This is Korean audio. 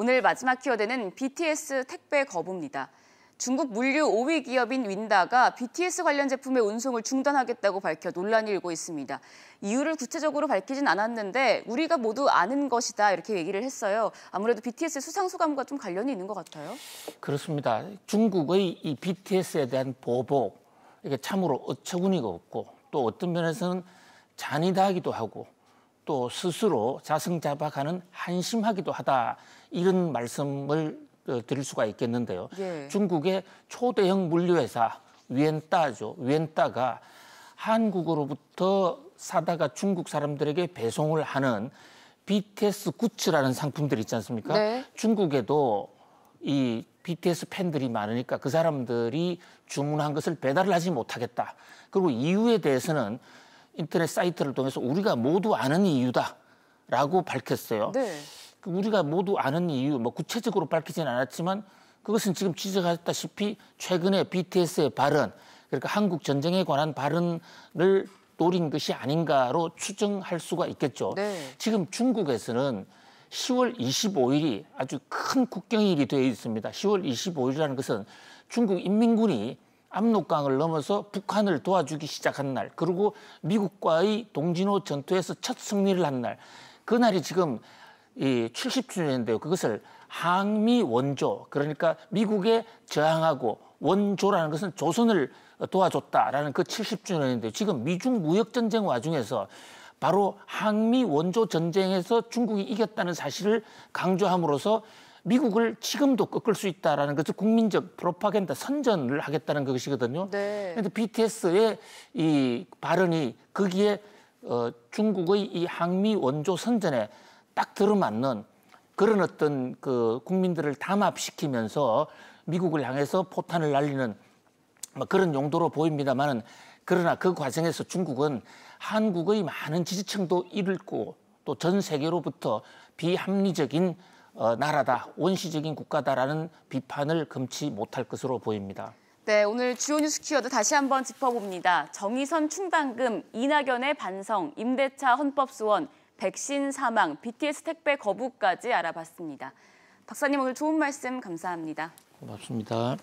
오늘 마지막 키워드는 BTS 택배 거부입니다. 중국 물류 5위 기업인 윈다가 BTS 관련 제품의 운송을 중단하겠다고 밝혀 논란이 일고 있습니다. 이유를 구체적으로 밝히진 않았는데 우리가 모두 아는 것이다 이렇게 얘기를 했어요. 아무래도 BTS 의 수상 소감과 좀 관련이 있는 것 같아요. 그렇습니다. 중국의 이 BTS에 대한 보복 이게 참으로 어처구니가 없고 또 어떤 면에서는 잔인하기도 하고 또 스스로 자승자박하는 한심하기도 하다 이런 말씀을 어, 드릴 수가 있겠는데요. 예. 중국의 초대형 물류회사 위엔따죠. 위엔따가 한국으로부터 사다가 중국 사람들에게 배송을 하는 BTS 굿즈라는 상품들 있지 않습니까? 네. 중국에도 이 BTS 팬들이 많으니까 그 사람들이 주문한 것을 배달을 하지 못하겠다. 그리고 이유에 대해서는 인터넷 사이트를 통해서 우리가 모두 아는 이유다라고 밝혔어요. 네. 그 우리가 모두 아는 이유, 뭐 구체적으로 밝히진 않았지만 그것은 지금 지적하셨다시피 최근에 BTS의 발언, 그러니까 한국 전쟁에 관한 발언을 노린 것이 아닌가로 추정할 수가 있겠죠. 네. 지금 중국에서는 10월 25일이 아주 큰 국경일이 되어 있습니다. 10월 25일이라는 것은 중국 인민군이 압록강을 넘어서 북한을 도와주기 시작한 날 그리고 미국과의 동진호 전투에서 첫 승리를 한날 그날이 지금 이 70주년인데요. 그것을 항미 원조 그러니까 미국에 저항하고 원조라는 것은 조선을 도와줬다라는 그 70주년인데 지금 미중 무역 전쟁 와중에서 바로 항미 원조 전쟁에서 중국이 이겼다는 사실을 강조함으로써 미국을 지금도 꺾을 수 있다라는 것을 국민적 프로파간다 선전을 하겠다는 것이거든요. 네. 그런데 BTS의 이 발언이 거기에 어, 중국의 이 항미 원조 선전에 딱 들어맞는 그런 어떤 그 국민들을 담합시키면서 미국을 향해서 포탄을 날리는 뭐 그런 용도로 보입니다만은 그러나 그 과정에서 중국은 한국의 많은 지지층도 잃고 또 전 세계로부터 비합리적인 어, 나라다, 원시적인 국가다라는 비판을 금치 못할 것으로 보입니다. 네, 오늘 주요 뉴스 키워드 다시 한번 짚어봅니다. 정의선 충당금, 이낙연의 반성, 임대차 헌법수원, 백신 사망, BTS 택배 거부까지 알아봤습니다. 박사님 오늘 좋은 말씀 감사합니다. 고맙습니다.